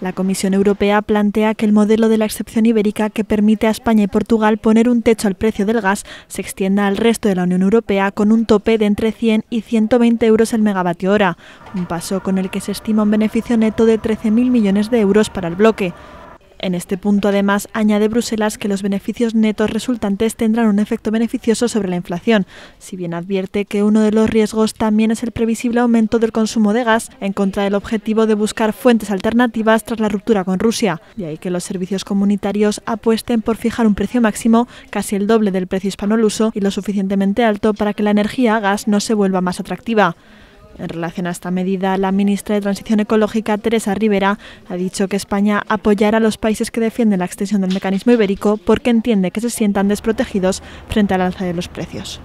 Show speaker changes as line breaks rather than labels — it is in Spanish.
La Comisión Europea plantea que el modelo de la excepción ibérica que permite a España y Portugal poner un techo al precio del gas se extienda al resto de la Unión Europea con un tope de entre 100 y 120 euros el megavatio hora, un paso con el que se estima un beneficio neto de 13.000 millones de euros para el bloque. En este punto, además, añade Bruselas que los beneficios netos resultantes tendrán un efecto beneficioso sobre la inflación, si bien advierte que uno de los riesgos también es el previsible aumento del consumo de gas en contra del objetivo de buscar fuentes alternativas tras la ruptura con Rusia. De ahí que los servicios comunitarios apuesten por fijar un precio máximo casi el doble del precio hispanoluso y lo suficientemente alto para que la energía a gas no se vuelva más atractiva. En relación a esta medida, la ministra de Transición Ecológica, Teresa Rivera, ha dicho que España apoyará a los países que defienden la extensión del mecanismo ibérico porque entiende que se sientan desprotegidos frente al alza de los precios.